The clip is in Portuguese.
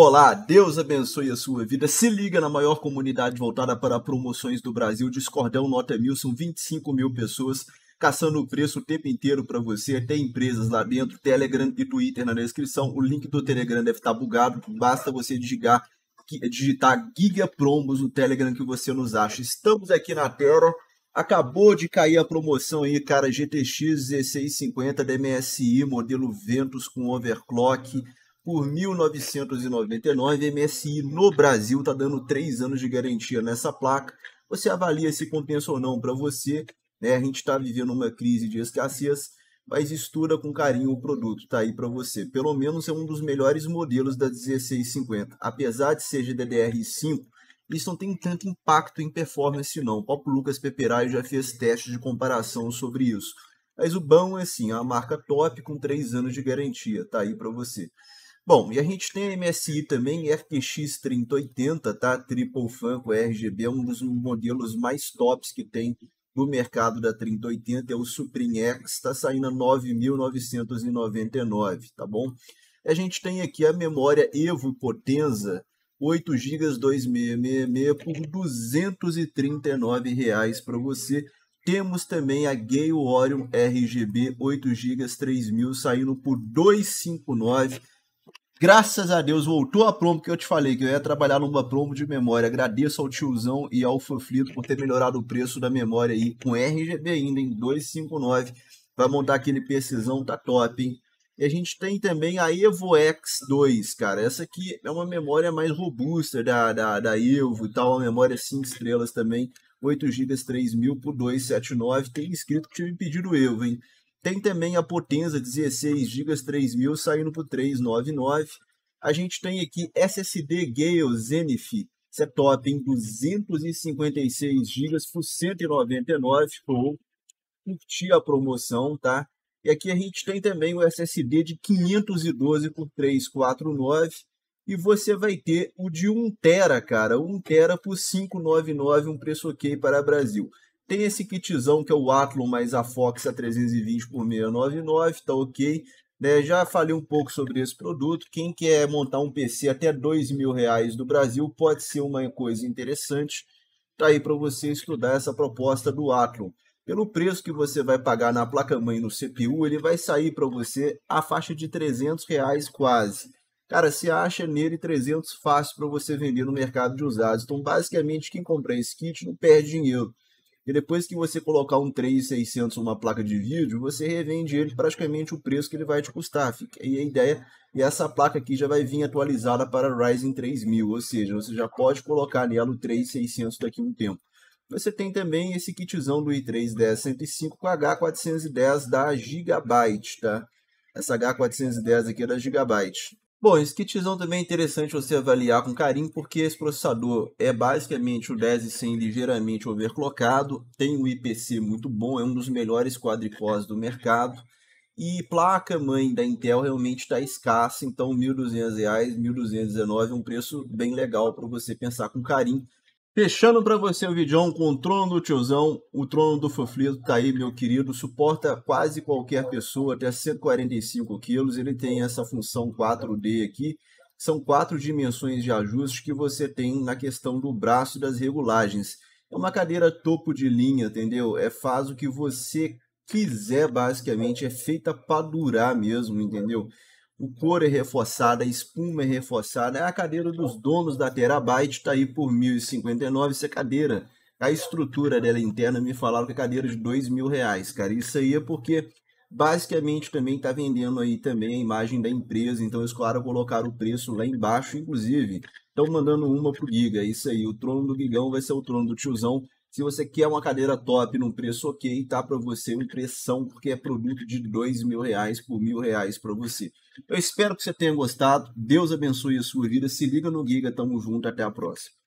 Olá, Deus abençoe a sua vida. Se liga na maior comunidade voltada para promoções do Brasil. Discordão nota mil, são 25 mil pessoas caçando o preço o tempo inteiro para você. Tem empresas lá dentro, Telegram e Twitter na descrição. O link do Telegram deve estar tá bugado, basta você digitar, digitar Giga Promos no Telegram que você nos acha. Estamos aqui na Terra. Acabou de cair a promoção aí, cara, GTX 1650 DMSI, modelo Ventus com overclock por 1999, MSI no Brasil está dando 3 anos de garantia nessa placa. Você avalia se compensa ou não para você. Né? A gente está vivendo uma crise de escassez, mas estuda com carinho o produto, está aí para você. Pelo menos é um dos melhores modelos da 1650. Apesar de ser DDR5, isso não tem tanto impacto em performance não. O próprio Lucas Peperai já fez testes de comparação sobre isso. Mas o bom é assim, é a marca top com 3 anos de garantia, está aí para você. Bom, e a gente tem a MSI também, RTX 3080, tá? Triple Fan com RGB, é um dos modelos mais tops que tem no mercado da 3080, é o Supreme X, está saindo a 9.999, tá bom? A gente tem aqui a memória Evo Potenza, 8 GB 2666 por R$ reais para você. Temos também a Gale Orion RGB 8 GB 3000 saindo por 259 Graças a Deus voltou a promo que eu te falei, que eu ia trabalhar numa promo de memória. Agradeço ao tiozão e ao Fanflito por ter melhorado o preço da memória aí com RGB ainda em 259. Vai montar aquele PCzão, tá top, hein? E a gente tem também a Evo X2, cara. Essa aqui é uma memória mais robusta da, da, da Evo e tal, uma memória 5 estrelas também. 8 GB 3000 por 279. Tem inscrito que tinha me pedido Evo, hein? Tem também a Potenza 16 GB 3000 saindo por 399. A gente tem aqui SSD Gale Zenith, isso é top, em 256 GB por 199 pô curtir a promoção, tá? E aqui a gente tem também o SSD de 512 por 349 e você vai ter o de 1 tera, cara, 1 tera por 599, um preço ok para Brasil. Tem esse kitzão que é o Atlon mais a Fox a 320 por 699, tá ok. Né, já falei um pouco sobre esse produto. Quem quer montar um PC até dois mil reais do Brasil pode ser uma coisa interessante. Tá aí para você estudar essa proposta do Atlon. Pelo preço que você vai pagar na placa-mãe no CPU, ele vai sair para você a faixa de 300 reais quase. Cara, se acha nele 300 fácil para você vender no mercado de usados. Então, basicamente, quem comprar esse kit não perde dinheiro. E depois que você colocar um 3600 numa placa de vídeo, você revende ele praticamente o preço que ele vai te custar. E a ideia é essa placa aqui já vai vir atualizada para Ryzen 3000, ou seja, você já pode colocar nela o 3600 daqui a um tempo. Você tem também esse kitzão do i3 10105 com H410 da Gigabyte, tá? Essa H410 aqui é da Gigabyte. Bom, esse kitzão também é interessante você avaliar com carinho, porque esse processador é basicamente o 100 ligeiramente overclockado, tem um IPC muito bom, é um dos melhores quadricores do mercado, e placa mãe da Intel realmente está escassa, então R$ 1.200, R$ 1.219 é um preço bem legal para você pensar com carinho. Fechando para você o vídeo com o trono do tiozão, o trono do foflito tá aí, meu querido, suporta quase qualquer pessoa, até 145 quilos, ele tem essa função 4D aqui, são quatro dimensões de ajustes que você tem na questão do braço e das regulagens. É uma cadeira topo de linha, entendeu? É faz o que você quiser, basicamente, é feita para durar mesmo, entendeu? o couro é reforçado, a espuma é reforçada. A cadeira dos donos da Terabyte está aí por 1.059. Essa cadeira, a estrutura dela interna, me falaram que é cadeira de dois mil reais, cara. Isso aí é porque basicamente também está vendendo aí também a imagem da empresa. Então eles, claro, colocar o preço lá embaixo, inclusive. Estão mandando uma o Giga. É isso aí, o trono do Gigão vai ser o trono do tiozão se você quer uma cadeira top num preço ok, tá para você impressão, porque é produto de dois mil reais por mil reais para você. Eu espero que você tenha gostado. Deus abençoe a sua vida. Se liga no Giga. Tamo junto. Até a próxima.